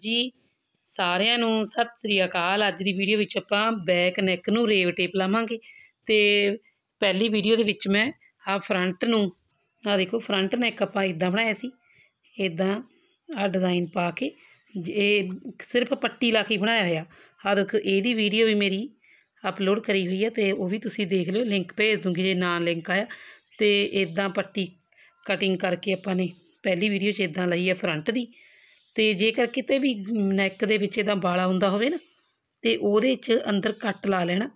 ਜੀ ਸਾਰਿਆਂ ਨੂੰ ਸਤਿ ਸ੍ਰੀ ਅਕਾਲ ਅੱਜ ਦੀ ਵੀਡੀਓ ਵਿੱਚ ਆਪਾਂ ਬੈਕ ਨੈਕ ਨੂੰ ਰੇਵ ਟੇਪ ਲਾਵਾਂਗੇ ਤੇ ਪਹਿਲੀ ਵੀਡੀਓ ਦੇ ਵਿੱਚ ਮੈਂ ਆ ਫਰੰਟ ਨੂੰ ਆ ਦੇਖੋ ਫਰੰਟ ਨੈਕ ਆਪਾਂ ਇਦਾਂ ਬਣਾਇਆ ਸੀ ਇਦਾਂ ਆ ਡਿਜ਼ਾਈਨ ਪਾ ਕੇ ਇਹ ਸਿਰਫ ਪੱਟੀ ਲਾ ਕੇ ਬਣਾਇਆ ਹੋਇਆ ਆ ਦੇਖੋ ਇਹਦੀ ਵੀਡੀਓ ਵੀ ਮੇਰੀ ਅਪਲੋਡ ਕਰੀ ਹੋਈ ਹੈ ਤੇ ਉਹ ਵੀ ਤੁਸੀਂ ਦੇਖ ਲਿਓ ਲਿੰਕ ਭੇਜ ਦੂੰਗੀ ਜੇ ਨਾ ਲਿੰਕ ਆਇਆ ਤੇ ਇਦਾਂ ਪੱਟੀ ਕਟਿੰਗ ਕਰਕੇ ਆਪਾਂ ਨੇ ਪਹਿਲੀ ਵੀਡੀਓ 'ਚ ਇਦਾਂ ਲਈ ਹੈ ਫਰੰਟ ਦੀ ਤੇ ਜੇਕਰ ਕਿਤੇ ਵੀ ਨੈਕ ਦੇ ਵਿੱਚ ਇਹਦਾ ਬਾਲਾ ਹੁੰਦਾ ਹੋਵੇ ਨਾ ਤੇ ਉਹਦੇ 'ਚ ਅੰਦਰ ਕੱਟ ਲਾ ਲੈਣਾ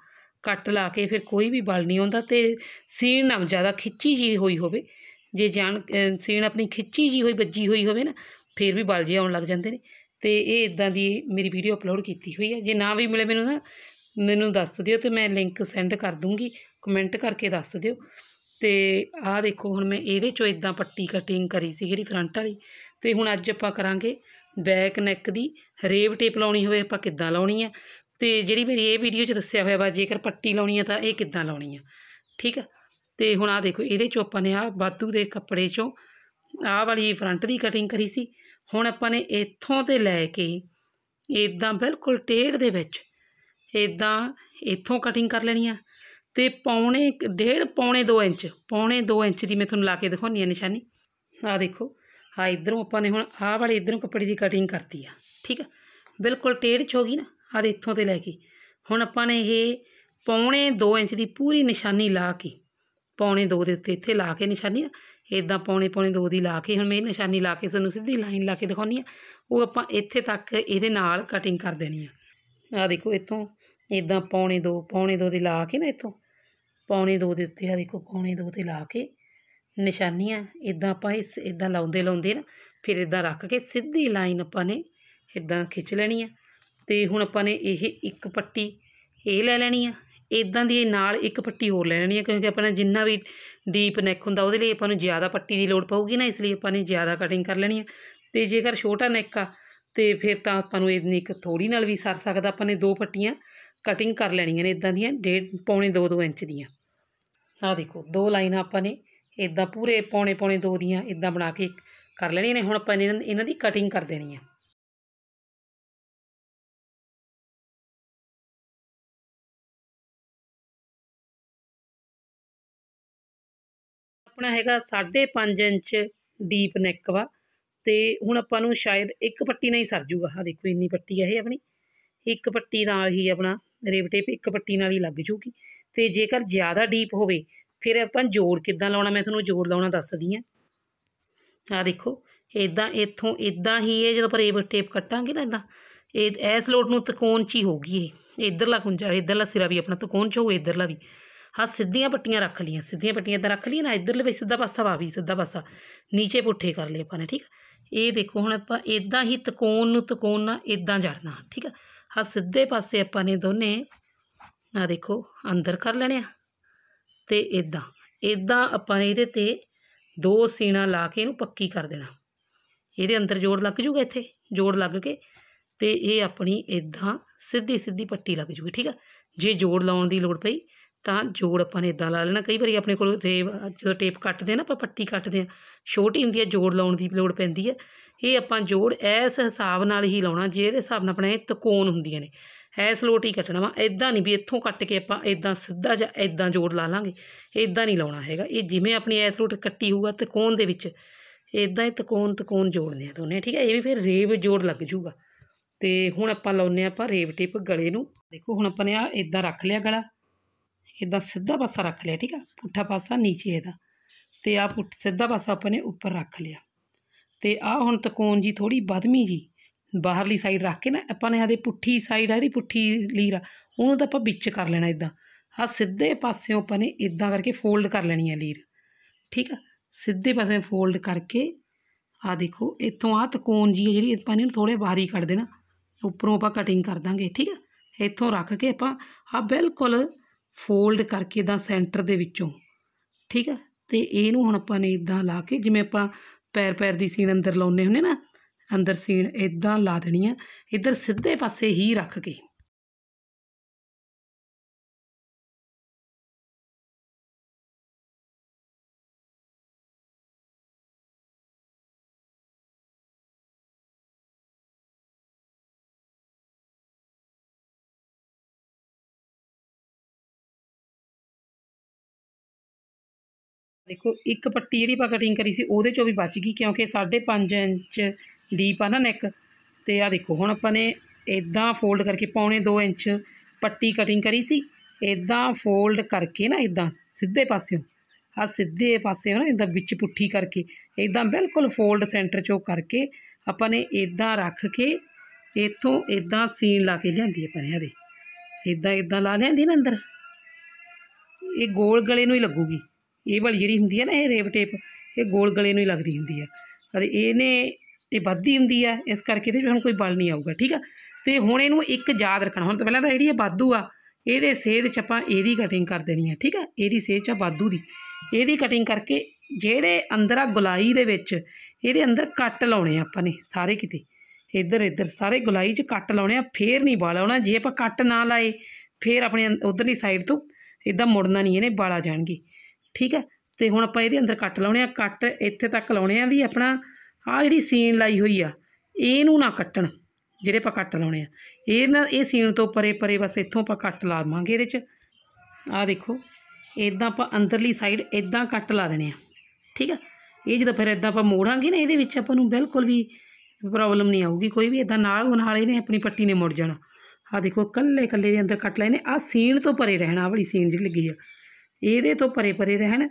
ਕੱਟ ਲਾ ਕੇ ਫਿਰ ਕੋਈ ਵੀ ਬਲ ਨਹੀਂ ਹੁੰਦਾ ਤੇ ਸੀਣ ਨਾ ਜ਼ਿਆਦਾ ਖਿੱਚੀ ਜੀ ਹੋਈ ਹੋਵੇ ਜੇ ਜਾਣ ਸੀਣ ਆਪਣੀ ਖਿੱਚੀ ਜੀ ਹੋਈ ਵੱਜੀ ਹੋਈ ਹੋਵੇ ਨਾ ਫਿਰ ਵੀ ਬਲ ਜੇ ਆਉਣ ਲੱਗ ਜਾਂਦੇ ਨੇ ਤੇ ਇਹ ਇਦਾਂ ਦੀ ਮੇਰੀ ਵੀਡੀਓ ਅਪਲੋਡ ਕੀਤੀ ਹੋਈ ਹੈ ਜੇ ਨਾ ਵੀ ਮਿਲੇ ਮੈਨੂੰ ਨਾ ਮੈਨੂੰ ਦੱਸ ਦਿਓ ਤੇ ਮੈਂ ਲਿੰਕ ਸੈਂਡ ਕਰ ਦੂੰਗੀ ਕਮੈਂਟ ਕਰਕੇ ਦੱਸ ਦਿਓ ਤੇ ਆਹ ਦੇਖੋ ਹੁਣ ਮੈਂ ਇਹਦੇ ਚੋਂ ਇਦਾਂ ਪੱਟੀ ਕਟਿੰਗ ਕਰੀ ਸੀ ਜਿਹੜੀ ਫਰੰਟ ਵਾਲੀ ਤੇ ਹੁਣ ਅੱਜ ਆਪਾਂ ਕਰਾਂਗੇ ਬੈਕ ਨੈਕ ਦੀ ਰੇਵ ਟੇਪ ਲਾਉਣੀ ਹੋਵੇ ਆਪਾਂ ਕਿੱਦਾਂ ਲਾਉਣੀ ਆ ਤੇ ਜਿਹੜੀ ਮੇਰੀ ਇਹ ਵੀਡੀਓ 'ਚ ਦੱਸਿਆ ਹੋਇਆ ਵਾ ਜੇਕਰ ਪੱਟੀ ਲਾਉਣੀ ਆ ਤਾਂ ਇਹ ਕਿੱਦਾਂ ਲਾਉਣੀ ਆ ਠੀਕ ਆ ਤੇ ਹੁਣ ਆ ਦੇਖੋ ਇਹਦੇ 'ਚੋਂ ਆਪਾਂ ਨੇ ਆ ਬਾਦੂ ਦੇ ਕੱਪੜੇ 'ਚੋਂ ਆਹ ਵਾਲੀ ਫਰੰਟ ਦੀ ਕਟਿੰਗ ਕਰੀ ਸੀ ਹੁਣ ਆਪਾਂ ਨੇ ਇੱਥੋਂ ਤੇ ਲੈ ਕੇ ਇਦਾਂ ਬਿਲਕੁਲ ਟੇੜ ਦੇ ਵਿੱਚ ਇਦਾਂ ਇੱਥੋਂ ਕਟਿੰਗ ਕਰ ਲੈਣੀ ਆ ਤੇ ਪੌਣੇ 1.5 ਪੌਣੇ 2 ਇੰਚ ਪੌਣੇ 2 ਇੰਚ ਦੀ ਮੈਂ ਤੁਹਾਨੂੰ ਲਾ ਕੇ ਦਿਖਾਉਣੀ ਆ ਨਿਸ਼ਾਨੀ ਆ ਦੇਖੋ ਆ ਇਧਰੋਂ ਆਪਾਂ ਨੇ ਹੁਣ ਆਹ ਵਾਲੇ ਇਧਰੋਂ ਕੱਪੜੇ ਦੀ ਕਟਿੰਗ ਕਰਤੀ ਆ ਠੀਕ ਆ ਬਿਲਕੁਲ ਟੇਢ ਹੋ ਗਈ ਨਾ ਆ ਦੇ ਇੱਥੋਂ ਤੇ ਲੈ ਕੇ ਹੁਣ ਆਪਾਂ ਨੇ ਇਹ ਪੌਣੇ 2 ਇੰਚ ਦੀ ਪੂਰੀ ਨਿਸ਼ਾਨੀ ਲਾ ਕੇ ਪੌਣੇ 2 ਦੇ ਉੱਤੇ ਇੱਥੇ ਲਾ ਕੇ ਨਿਸ਼ਾਨੀ ਇਦਾਂ ਪੌਣੇ ਪੌਣੇ 2 ਦੀ ਲਾ ਕੇ ਹੁਣ ਮੈਂ ਇਹ ਨਿਸ਼ਾਨੀ ਲਾ ਕੇ ਤੁਹਾਨੂੰ ਸਿੱਧੀ ਲਾਈਨ ਲਾ ਕੇ ਦਿਖਾਉਣੀ ਆ ਉਹ ਆਪਾਂ ਇੱਥੇ ਤੱਕ ਇਹਦੇ ਨਾਲ ਕਟਿੰਗ ਕਰ ਦੇਣੀ ਆ ਆ ਦੇਖੋ ਇੱਥੋਂ ਇਦਾਂ ਪੌਣੇ 2 ਪੌਣੇ 2 ਦੀ ਲਾ ਕੇ ਨਾ ਇੱਥੋਂ ਪੌਣੇ 2 ਦੇ ਉੱਤੇ ਆ ਦੇਖੋ ਪੌਣੇ 2 ਤੇ ਲਾ ਕੇ ਨਿਸ਼ਾਨੀਆਂ ਇਦਾਂ ਆਪਾਂ ਇਸ ਇਦਾਂ ਲਾਉਂਦੇ ਲਾਉਂਦੇ ਨਾ ਫਿਰ ਇਦਾਂ ਰੱਖ ਕੇ ਸਿੱਧੀ ਲਾਈਨ ਆਪਾਂ ਨੇ ਇਦਾਂ ਖਿੱਚ ਲੈਣੀ ਆ ਤੇ ਹੁਣ ਆਪਾਂ ਨੇ ਇਹ ਇੱਕ ਪੱਟੀ ਇਹ ਲੈ ਲੈਣੀ ਆ ਇਦਾਂ ਦੀ ਨਾਲ ਇੱਕ ਪੱਟੀ ਹੋਰ ਲੈ ਲੈਣੀ ਆ ਕਿਉਂਕਿ ਆਪਣਾ ਜਿੰਨਾ ਵੀ ਡੀਪ ਨੈਕ ਹੁੰਦਾ ਉਹਦੇ ਲਈ ਆਪਾਂ ਨੂੰ ਜ਼ਿਆਦਾ ਪੱਟੀ ਦੀ ਲੋੜ ਪਊਗੀ ਨਾ ਇਸ ਲਈ ਆਪਾਂ ਨੇ ਜ਼ਿਆਦਾ ਕਟਿੰਗ ਕਰ ਲੈਣੀ ਆ ਤੇ ਜੇਕਰ ਛੋਟਾ ਨੈਕ ਆ ਤੇ ਫਿਰ ਤਾਂ ਆਪਾਂ ਨੂੰ ਇਦਾਂ ਇੱਕ ਥੋੜੀ ਨਾਲ ਵੀ ਸਰ ਸਕਦਾ ਆਪਾਂ ਨੇ ਦੋ ਪੱਟੀਆਂ ਕਟਿੰਗ ਕਰ ਲੈਣੀਆਂ ਨੇ ਇਦਾਂ ਦੀਆਂ ਡੇਢ ਪੌਣੇ 2-2 ਇੰਚ ਦੀਆਂ ਆ ਦੇਖੋ ਦੋ ਲਾਈਨਾਂ ਆਪਾਂ ਨੇ ਇਦਾਂ ਪੂਰੇ ਪੌਣੇ ਪੌਣੇ ਦੋ ਦੀਆਂ ਇਦਾਂ ਬਣਾ ਕੇ ਕਰ ਲੈਣੀਆਂ ਨੇ ਹੁਣ ਆਪਾਂ ਇਹਨਾਂ ਦੀ ਕਟਿੰਗ ਕਰ ਦੇਣੀ ਹੈ ਆਪਣਾ ਹੈਗਾ 5.5 ਇੰਚ ਡੀਪ ਨੈਕ ਵਾ ਤੇ ਹੁਣ ਆਪਾਂ ਨੂੰ ਸ਼ਾਇਦ ਇੱਕ ਪੱਟੀ ਨਾਲ ਹੀ ਸਰ ਜੂਗਾ ਆ ਦੇਖੋ ਇੰਨੀ ਪੱਟੀ ਆ ਇਹ ਆਪਣੀ ਇੱਕ ਪੱਟੀ ਨਾਲ ਹੀ ਆਪਣਾ ਰੇਵਟੇਪ ਟੇਪ ਇੱਕ ਪੱਟੀ ਨਾਲ ਹੀ ਲੱਗ ਜੂਗੀ ਤੇ ਜੇਕਰ ਜ਼ਿਆਦਾ ਡੀਪ ਹੋਵੇ ਫਿਰ ਆਪਾਂ ਜੋੜ ਕਿੱਦਾਂ ਲਾਉਣਾ ਮੈਂ ਤੁਹਾਨੂੰ ਜੋੜ ਲਾਉਣਾ ਦੱਸਦੀ ਆ ਆ ਦੇਖੋ ਇਦਾਂ ਇੱਥੋਂ ਇਦਾਂ ਹੀ ਇਹ ਜਦੋਂ ਪਰ ਇਹ ਟੇਪ ਕੱਟਾਂਗੇ ਨਾ ਇਦਾਂ ਇਹ ਇਸ ਸਲੋਟ ਨੂੰ ਤਕੋਣ ਚ ਹੀ ਹੋਗੀ ਇਹ ਇਧਰਲਾ ਕੁੰਜਾ ਇਧਰਲਾ ਸਿਰਾ ਵੀ ਆਪਣਾ ਤਕੋਣ ਚ ਹੋਊ ਇਧਰਲਾ ਵੀ ਹਾਂ ਸਿੱਧੀਆਂ ਪੱਟੀਆਂ ਰੱਖ ਲੀਆਂ ਸਿੱਧੀਆਂ ਪੱਟੀਆਂ ਤਾਂ ਰੱਖ ਲੀਆਂ ਨਾ ਇਧਰਲੇ ਵੀ ਸਿੱਧਾ ਪਾਸਾ ਵਾ ਵੀ ਸਿੱਧਾ ਪਾਸਾ ਨੀਚੇ ਪੁੱਠੇ ਕਰ ਲਏ ਆਪਾਂ ਨੇ ਠੀਕ ਇਹ ਦੇਖੋ ਹੁਣ ਆਪਾਂ ਇਦਾਂ ਹੀ ਤਕੋਣ ਨੂੰ ਤਕੋਣ ਨਾਲ ਇਦਾਂ ਜੜਨਾ ਠੀਕ ਆ ਹਾਂ ਸਿੱਧੇ ਪਾਸੇ ਆਪਾਂ ਨੇ ਦੋਨੇ ਆ ਦੇਖੋ ਅੰਦਰ ਕਰ ਲੈਣੇ ਆ ਤੇ ਇਦਾਂ ਇਦਾਂ ਆਪਾਂ ਇਹਦੇ ਤੇ ਦੋ ਸੀਣਾ ਲਾ ਕੇ ਇਹਨੂੰ ਪੱਕੀ ਕਰ ਦੇਣਾ ਇਹਦੇ ਅੰਦਰ ਜੋੜ ਲੱਗ ਜੂਗਾ ਇੱਥੇ ਜੋੜ ਲੱਗ ਕੇ ਤੇ ਇਹ ਆਪਣੀ ਇਦਾਂ ਸਿੱਧੀ ਸਿੱਧੀ ਪੱਟੀ ਲੱਗ ਜੂਗੀ ਠੀਕ ਆ ਜੇ ਜੋੜ ਲਾਉਣ ਦੀ ਲੋੜ ਪਈ ਤਾਂ ਜੋੜ ਆਪਾਂ ਨੇ ਇਦਾਂ ਲਾ ਲੈਣਾ ਕਈ ਵਾਰੀ ਆਪਣੇ ਕੋਲ ਟੇਪ ਜਦੋਂ ਟੇਪ ਕੱਟਦੇ ਆ ਨਾ ਆਪਾਂ ਪੱਟੀ ਕੱਟਦੇ ਆ ਛੋਟੀ ਹੁੰਦੀ ਹੈ ਜੋੜ ਲਾਉਣ ਦੀ ਲੋੜ ਪੈਂਦੀ ਹੈ ਇਹ ਆਪਾਂ ਜੋੜ ਇਸ ਹਿਸਾਬ ਨਾਲ ਹੀ ਲਾਉਣਾ ਜਿਹੜੇ ਹਿਸਾਬ ਨਾਲ ਆਪਣੇ ਤਕੋਨ ਹੁੰਦੀਆਂ ਨੇ ਹੈ ਸਲੋਟ ਹੀ ਕੱਟਣਾ ਵਾ ਇਦਾਂ ਨਹੀਂ ਵੀ ਇੱਥੋਂ ਕੱਟ ਕੇ ਆਪਾਂ ਇਦਾਂ ਸਿੱਧਾ ਜਾਂ ਇਦਾਂ ਜੋੜ ਲਾ ਲਾਂਗੇ ਇਦਾਂ ਨਹੀਂ ਲਾਉਣਾ ਹੈਗਾ ਇਹ ਜਿਵੇਂ ਆਪਣੀ ਐਸ ਰੂਟ ਕੱਟੀ ਹੋਊਗਾ ਤਕੋਣ ਦੇ ਵਿੱਚ ਇਦਾਂ ਹੀ ਤਕੋਣ ਤਕੋਣ ਜੋੜਨੇ ਆ ਦੋਨੇ ਠੀਕ ਹੈ ਇਹ ਵੀ ਫਿਰ ਰੇਵ ਜੋੜ ਲੱਗ ਜੂਗਾ ਤੇ ਹੁਣ ਆਪਾਂ ਲਾਉਨੇ ਆਪਾਂ ਰੇਵ ਟੇਪ ਗਲੇ ਨੂੰ ਦੇਖੋ ਹੁਣ ਆਪਾਂ ਨੇ ਆ ਇਦਾਂ ਰੱਖ ਲਿਆ ਗਲਾ ਇਦਾਂ ਸਿੱਧਾ ਪਾਸਾ ਰੱਖ ਲਿਆ ਠੀਕ ਆ ਪੁੱਠਾ ਪਾਸਾ ਨੀਚੇ ਇਹਦਾ ਤੇ ਆ ਪੁੱਠ ਸਿੱਧਾ ਪਾਸਾ ਆਪਾਂ ਨੇ ਉੱਪਰ ਰੱਖ ਲਿਆ ਤੇ ਆ ਹੁਣ ਤਕੋਣ ਜੀ ਥੋੜੀ ਬਦਮੀ ਜੀ ਬਾਹਰਲੀ ਸਾਈਡ ਰੱਖ ਕੇ ਨਾ ਆਪਾਂ ਨੇ ਆਦੇ ਪੁੱਠੀ ਸਾਈਡ ਆ ਜਿਹੜੀ ਪੁੱਠੀ ਲੀਰ ਆ ਉਹਨੂੰ ਤਾਂ ਆਪਾਂ ਵਿੱਚ ਕਰ ਲੈਣਾ ਇਦਾਂ ਆ ਸਿੱਧੇ ਪਾਸਿਓਂ ਆਪਾਂ ਨੇ ਇਦਾਂ ਕਰਕੇ ਫੋਲਡ ਕਰ ਲੈਣੀ ਹੈ ਲੀਰ ਠੀਕ ਆ ਸਿੱਧੇ ਪਾਸੇ ਫੋਲਡ ਕਰਕੇ ਆ ਦੇਖੋ ਇੱਥੋਂ ਆ ਤਕੋਣ ਜੀ ਜਿਹੜੀ ਆਪਾਂ ਨੇ ਇਹਨੂੰ ਥੋੜੇ ਬਾਹਰੀ ਕੱਢ ਦੇਣਾ ਉੱਪਰੋਂ ਆਪਾਂ ਕਟਿੰਗ ਕਰ ਦਾਂਗੇ ਠੀਕ ਆ ਇੱਥੋਂ ਰੱਖ ਕੇ ਆਪਾਂ ਆ ਬਿਲਕੁਲ ਫੋਲਡ ਕਰਕੇ ਦਾ ਸੈਂਟਰ ਦੇ ਵਿੱਚੋਂ ਠੀਕ ਆ ਤੇ ਇਹਨੂੰ ਹੁਣ ਆਪਾਂ ਨੇ ਇਦਾਂ ਲਾ ਕੇ ਜਿਵੇਂ ਆਪਾਂ ਪੈਰ ਪੈਰ ਦੀ ਸੀਨ ਅੰਦਰ ਲਾਉਨੇ ਹੁੰਨੇ ਨਾ ਅੰਦਰ ਸੀਨ ਇਦਾਂ ਲਾ ਦੇਣੀ ਆ ਇਧਰ ਸਿੱਧੇ ਪਾਸੇ ਹੀ ਰੱਖ ਕੇ ਦੇਖੋ ਇੱਕ ਪੱਟੀ ਜਿਹੜੀ ਆਪਾਂ ਕਟਿੰਗ ਕਰੀ ਸੀ ਉਹਦੇ ਚੋਂ ਵੀ ਬਚ ਗਈ ਕਿਉਂਕਿ 5.5 ਇੰਚ ਡੀਪ ਆ ਨਾ ਨੈਕ ਤੇ ਆ ਦੇਖੋ ਹੁਣ ਆਪਾਂ ਨੇ ਇਦਾਂ ਫੋਲਡ ਕਰਕੇ ਪੌਣੇ 2 ਇੰਚ ਪੱਟੀ ਕਟਿੰਗ ਕਰੀ ਸੀ ਇਦਾਂ ਫੋਲਡ ਕਰਕੇ ਨਾ ਇਦਾਂ ਸਿੱਧੇ ਪਾਸਿਓ ਆ ਸਿੱਧੇ ਪਾਸੇ ਨਾ ਇਦਾਂ ਵਿੱਚ ਪੁੱਠੀ ਕਰਕੇ ਇਦਾਂ ਬਿਲਕੁਲ ਫੋਲਡ ਸੈਂਟਰ ਚੋਂ ਕਰਕੇ ਆਪਾਂ ਨੇ ਇਦਾਂ ਰੱਖ ਕੇ ਇਥੋਂ ਇਦਾਂ ਸੀਨ ਲਾ ਕੇ ਲਿਆਂਦੀ ਆਪਾਂ ਨੇ ਇਹਦੇ ਇਦਾਂ ਇਦਾਂ ਲਾ ਲਿਆਂਦੀ ਨਾ ਅੰਦਰ ਇਹ ਗੋਲ ਗਲੇ ਨੂੰ ਹੀ ਲੱਗੂਗੀ ਇਹ ਵਾਲੀ ਜਿਹੜੀ ਹੁੰਦੀ ਹੈ ਨਾ ਇਹ ਰੇਪ ਟੇਪ ਇਹ ਗੋਲ ਗਲੇ ਨੂੰ ਹੀ ਲੱਗਦੀ ਹੁੰਦੀ ਆ ਅਤੇ ਇਹਨੇ ਇਹ ਵੱਧਦੀ ਹੁੰਦੀ ਹੈ ਇਸ ਕਰਕੇ ਇਹਦੇ ਵਿੱਚ ਹੁਣ ਕੋਈ ਬਲ ਨਹੀਂ ਆਊਗਾ ਠੀਕ ਆ ਤੇ ਹੁਣ ਇਹਨੂੰ ਇੱਕ ਯਾਦ ਰੱਖਣਾ ਹੁਣ ਤਾਂ ਪਹਿਲਾਂ ਤਾਂ ਜਿਹੜੀ ਇਹ ਵਾਧੂ ਆ ਇਹਦੇ ਸੇਧ 'ਚ ਆਪਾਂ ਇਹਦੀ ਕਟਿੰਗ ਕਰ ਦੇਣੀ ਹੈ ਠੀਕ ਆ ਇਹਦੀ ਸੇਧ 'ਚ ਵਾਧੂ ਦੀ ਇਹਦੀ ਕਟਿੰਗ ਕਰਕੇ ਜਿਹੜੇ ਅੰਦਰ ਆ ਗੁਲਾਈ ਦੇ ਵਿੱਚ ਇਹਦੇ ਅੰਦਰ ਕੱਟ ਲਾਉਣੇ ਆਪਾਂ ਨੇ ਸਾਰੇ ਕਿਤੇ ਇੱਧਰ ਇੱਧਰ ਸਾਰੇ ਗੁਲਾਈ 'ਚ ਕੱਟ ਲਾਉਣੇ ਆ ਫੇਰ ਨਹੀਂ ਬਾਲਾਉਣਾ ਆਉਣਾ ਜੇ ਆਪਾਂ ਕੱਟ ਨਾ ਲਾਏ ਫੇਰ ਆਪਣੇ ਉਧਰਲੀ ਸਾਈਡ ਤੋਂ ਇਦਾਂ ਮੁੜਨਾ ਨਹੀਂ ਇਹਨੇ ਬਾਲਾ ਜਾਣਗੇ ਠੀਕ ਆ ਤੇ ਹੁਣ ਆਪਾਂ ਇਹਦੇ ਅੰਦਰ ਕੱਟ ਲਾਉਣੇ ਆ ਕੱਟ ਇੱਥੇ ਤੱਕ ਲਾਉਣੇ ਆ ਵੀ ਆਪਣਾ ਆ ਜਿਹੜੀ ਸੀਨ ਲਾਈ ਹੋਈ ਆ ਇਹਨੂੰ ਨਾ ਕੱਟਣ ਜਿਹੜੇ ਆਪਾਂ ਕੱਟ ਲਾਉਣੇ ਆ ਇਹ ਨਾ ਇਹ ਸੀਨ ਤੋਂ ਪਰੇ ਪਰੇ ਬਸ ਇੱਥੋਂ ਆਪਾਂ ਕੱਟ ਲਾਵਾਂਗੇ ਇਹਦੇ 'ਚ ਆ ਦੇਖੋ ਇਦਾਂ ਆਪਾਂ ਅੰਦਰਲੀ ਸਾਈਡ ਇਦਾਂ ਕੱਟ ਲਾ ਦੇਣੇ ਆ ਠੀਕ ਆ ਇਹ ਜਦੋਂ ਫਿਰ ਇਦਾਂ ਆਪਾਂ ਮੋੜਾਂਗੇ ਨਾ ਇਹਦੇ ਵਿੱਚ ਆਪਾਂ ਨੂੰ ਬਿਲਕੁਲ ਵੀ ਪ੍ਰੋਬਲਮ ਨਹੀਂ ਆਊਗੀ ਕੋਈ ਵੀ ਇਦਾਂ ਨਾਲ ਉਹ ਨਾਲ ਨੇ ਆਪਣੀ ਪੱਟੀ ਨੇ ਮੁੜ ਜਾਣਾ ਆ ਦੇਖੋ ਕੱਲੇ ਕੱਲੇ ਦੇ ਅੰਦਰ ਕੱਟ ਲੈਨੇ ਆ ਸੀਨ ਤੋਂ ਪਰੇ ਰਹਿਣਾ ਆ ਵਾਲੀ ਸੀਨ ਜਿਹੜੀ ਲੱਗੀ ਆ ਇਹਦੇ ਤੋਂ ਪਰੇ ਪਰੇ ਰਹਿਣ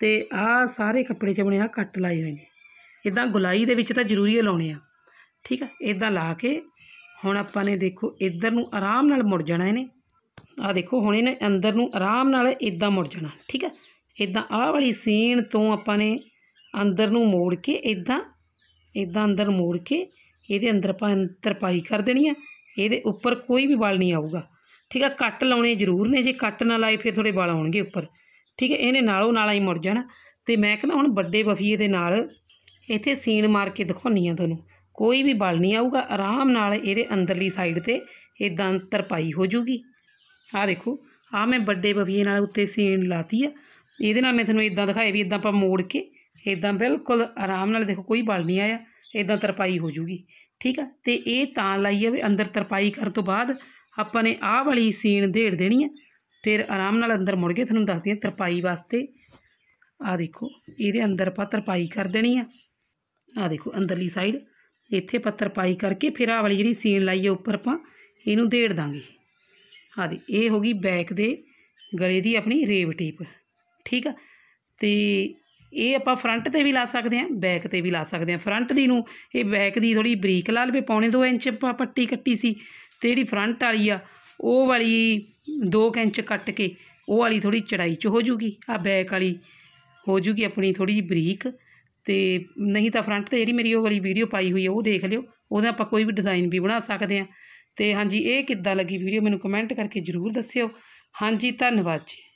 ਤੇ ਆ ਸਾਰੇ ਕੱਪੜੇ 'ਚ ਆਪਣੇ ਆ ਕੱਟ ਲਾਏ ਹੋਏ ਨੇ ਇਦਾਂ ਗੁਲਾਈ ਦੇ ਵਿੱਚ ਤਾਂ ਜ਼ਰੂਰੀ ਲਾਉਣੇ ਆ ਠੀਕ ਆ ਇਦਾਂ ਲਾ ਕੇ ਹੁਣ ਆਪਾਂ ਨੇ ਦੇਖੋ ਇੱਧਰ ਨੂੰ ਆਰਾਮ ਨਾਲ ਮੁੜ ਜਾਣਾ ਇਹਨੇ ਆ ਦੇਖੋ ਹੁਣ ਇਹਨੇ ਅੰਦਰ ਨੂੰ ਆਰਾਮ ਨਾਲ ਇਦਾਂ ਮੁੜ ਜਾਣਾ ਠੀਕ ਹੈ ਇਦਾਂ ਆਹ ਵਾਲੀ ਸੀਨ ਤੋਂ ਆਪਾਂ ਨੇ ਅੰਦਰ ਨੂੰ ਮੋੜ ਕੇ ਇਦਾਂ ਇਦਾਂ ਅੰਦਰ ਮੋੜ ਕੇ ਇਹਦੇ ਅੰਦਰ ਆਪਾਂ ਪਾਈ ਕਰ ਦੇਣੀ ਆ ਇਹਦੇ ਉੱਪਰ ਕੋਈ ਵੀ ਵਾਲ ਨਹੀਂ ਆਊਗਾ ਠੀਕ ਹੈ ਕੱਟ ਲਾਉਣੇ ਜ਼ਰੂਰ ਨੇ ਜੇ ਕੱਟ ਨਾ ਲਾਏ ਫਿਰ ਥੋੜੇ ਵਾਲ ਆਉਣਗੇ ਉੱਪਰ ਠੀਕ ਹੈ ਇਹਨੇ ਨਾਲੋਂ ਨਾਲ ਹੀ ਮੁੜ ਜਾਣਾ ਤੇ ਮੈਂ ਕਹਿੰਦਾ ਹੁਣ ਵੱਡੇ ਬਫੀਏ ਦੇ ਨਾਲ ਇੱਥੇ ਸੀਨ ਮਾਰ ਕੇ ਦਿਖਾਉਣੀ ਆ ਤੁਹਾਨੂੰ ਕੋਈ ਵੀ ਬਲ ਨਹੀਂ ਆਊਗਾ ਆਰਾਮ ਨਾਲ ਇਹਦੇ ਅੰਦਰਲੀ ਸਾਈਡ ਤੇ ਇਦਾਂ ਤਰਪਾਈ ਹੋ ਜੂਗੀ ਆ ਦੇਖੋ ਆ ਮੈਂ ਵੱਡੇ ਬਵੀਏ ਨਾਲ ਉੱਤੇ ਸੀਨ ਲਾਤੀ ਆ ਇਹਦੇ ਨਾਲ ਮੈਂ ਤੁਹਾਨੂੰ ਇਦਾਂ ਦਿਖਾਇਆ ਵੀ ਇਦਾਂ ਆਪਾਂ ਮੋੜ ਕੇ ਇਦਾਂ ਬਿਲਕੁਲ ਆਰਾਮ ਨਾਲ ਦੇਖੋ ਕੋਈ ਬਲ ਨਹੀਂ ਆਇਆ ਇਦਾਂ ਤਰਪਾਈ ਹੋ ਜੂਗੀ ਠੀਕ ਆ ਤੇ ਇਹ ਤਾਂ ਲਾਈ ਆ ਵੀ ਅੰਦਰ ਤਰਪਾਈ ਕਰਨ ਤੋਂ ਬਾਅਦ ਆਪਾਂ ਨੇ ਆਹ ਵਾਲੀ ਸੀਨ ਢੇੜ ਦੇਣੀ ਆ ਫਿਰ ਆਰਾਮ ਨਾਲ ਅੰਦਰ ਮੁੜ ਕੇ ਤੁਹਾਨੂੰ ਦੱਸਦੀ ਆ ਤਰਪਾਈ ਵਾਸਤੇ ਆ ਦੇਖੋ ਇਹਦੇ ਅੰਦਰ ਆਪਾਂ ਤਰਪਾਈ ਕਰ ਦੇਣੀ ਆ ਆ ਦੇਖੋ ਅੰਦਰਲੀ ਸਾਈਡ ਇੱਥੇ ਪੱਤਰ ਪਾਈ ਕਰਕੇ ਫਿਰ ਆ ਵਾਲੀ ਜਿਹੜੀ ਸੀਨ ਲਾਈ ਹੈ ਉੱਪਰ ਆਪਾਂ ਇਹਨੂੰ ਦੇੜ ਦਾਂਗੇ ਆ ਦੇ ਇਹ ਹੋ ਗਈ ਬੈਕ ਦੇ ਗਲੇ ਦੀ ਆਪਣੀ ਰੇਵ ਟੇਪ ਠੀਕ ਆ ਤੇ ਇਹ ਆਪਾਂ ਫਰੰਟ ਤੇ ਵੀ ਲਾ ਸਕਦੇ ਹਾਂ ਬੈਕ ਤੇ ਵੀ ਲਾ ਸਕਦੇ ਹਾਂ ਫਰੰਟ ਦੀ ਨੂੰ ਇਹ ਬੈਕ ਦੀ ਥੋੜੀ ਬਰੀਕ ਲਾ ਲਵੇ ਪੌਣੇ 2 ਇੰਚ ਆਪਾਂ ਪੱਟੀ ਕੱਟੀ ਸੀ ਤੇ ਜਿਹੜੀ ਫਰੰਟ ਵਾਲੀ ਆ ਉਹ ਵਾਲੀ 2 ਇੰਚ ਕੱਟ ਕੇ ਉਹ ਵਾਲੀ ਥੋੜੀ ਚੜਾਈ ਚ ਹੋ ਜੂਗੀ ਆ ਬੈਕ ਵਾਲੀ ਹੋ ਜੂਗੀ ਆਪਣੀ ਥੋੜੀ ਜਿਹੀ ਬਰੀਕ ਤੇ ਨਹੀਂ ਤਾਂ ਫਰੰਟ ਤੇ ਜਿਹੜੀ ਮੇਰੀ ਉਹ ਵਾਲੀ ਵੀਡੀਓ ਪਾਈ ਹੋਈ ਹੈ ਉਹ ਦੇਖ ਲਿਓ ਉਹਦਾ ਆਪਾਂ ਕੋਈ ਵੀ ਡਿਜ਼ਾਈਨ ਵੀ ਬਣਾ ਸਕਦੇ ਆ ਤੇ ਹਾਂਜੀ ਇਹ ਕਿੱਦਾਂ ਲੱਗੀ ਵੀਡੀਓ ਮੈਨੂੰ ਕਮੈਂਟ ਕਰਕੇ ਜ਼ਰੂਰ ਦੱਸਿਓ ਹਾਂਜੀ ਧੰਨਵਾਦ ਜੀ